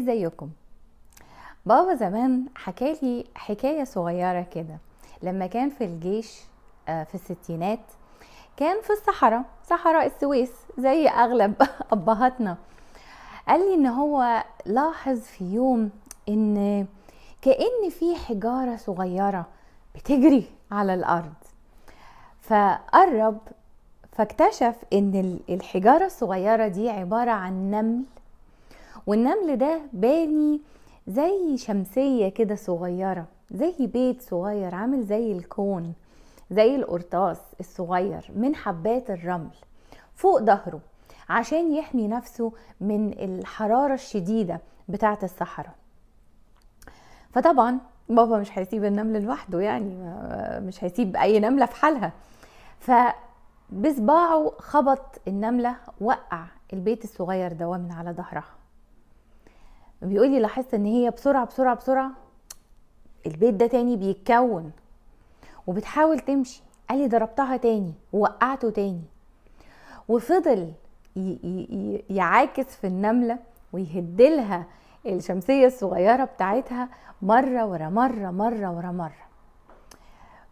ازيكم بابا زمان حكالي حكاية صغيرة كده لما كان في الجيش آه، في الستينات كان في الصحراء صحراء السويس زي اغلب ابهاتنا قال لي ان هو لاحظ في يوم ان كأن في حجارة صغيرة بتجري على الارض فقرب فاكتشف ان الحجارة الصغيرة دي عبارة عن نمل والنمل ده باني زي شمسية كده صغيرة زي بيت صغير عامل زي الكون زي القرطاس الصغير من حبات الرمل فوق ظهره عشان يحمي نفسه من الحرارة الشديدة بتاعة الصحراء فطبعا بابا مش هيسيب النمل لوحده يعني مش هيسيب اي نملة في حالها فبصباعه خبط النملة وقع البيت الصغير ده من على ظهرها بيقول لي لاحظت ان هي بسرعه بسرعه بسرعه البيت ده تاني بيتكون وبتحاول تمشي قال لي ضربتها تاني ووقعته تاني وفضل يعاكس في النمله ويهدلها الشمسيه الصغيره بتاعتها مره ورا مره مره ورا مره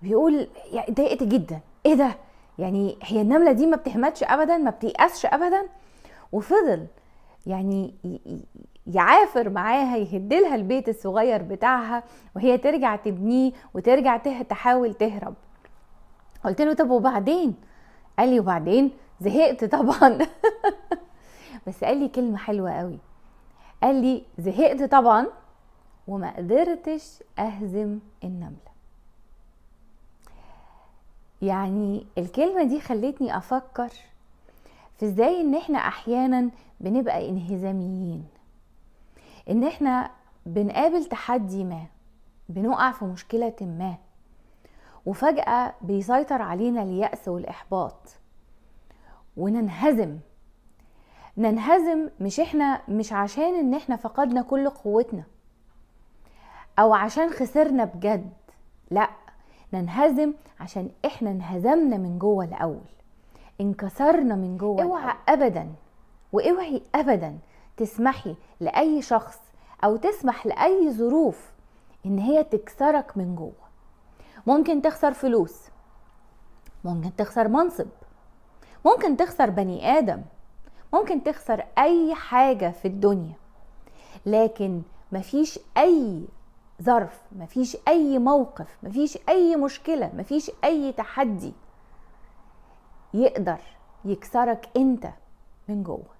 بيقول اتضايقت جدا ايه ده يعني هي النمله دي ما بتهمتش ابدا ما بتيأسش ابدا وفضل يعني يعافر معاها يهدلها البيت الصغير بتاعها وهي ترجع تبنيه وترجع تحاول تهرب قلت له طب وبعدين قال لي وبعدين زهقت طبعا بس قال لي كلمة حلوة قوي قال لي زهقت طبعا وما قدرتش أهزم النملة يعني الكلمة دي خلتني أفكر في ازاي ان احنا احيانا بنبقى انهزاميين ان احنا بنقابل تحدي ما بنقع في مشكلة ما وفجأة بيسيطر علينا اليأس والإحباط وننهزم ننهزم مش احنا مش عشان ان احنا فقدنا كل قوتنا او عشان خسرنا بجد لا ننهزم عشان احنا انهزمنا من جوه الاول انكسرنا من جوه اوعى ابدا واوعي ابدا تسمحي لاي شخص او تسمح لاي ظروف ان هي تكسرك من جوه ممكن تخسر فلوس ممكن تخسر منصب ممكن تخسر بني ادم ممكن تخسر اي حاجه في الدنيا لكن مفيش اي ظرف مفيش اي موقف مفيش اي مشكله مفيش اي تحدي يقدر يكسرك انت من جوه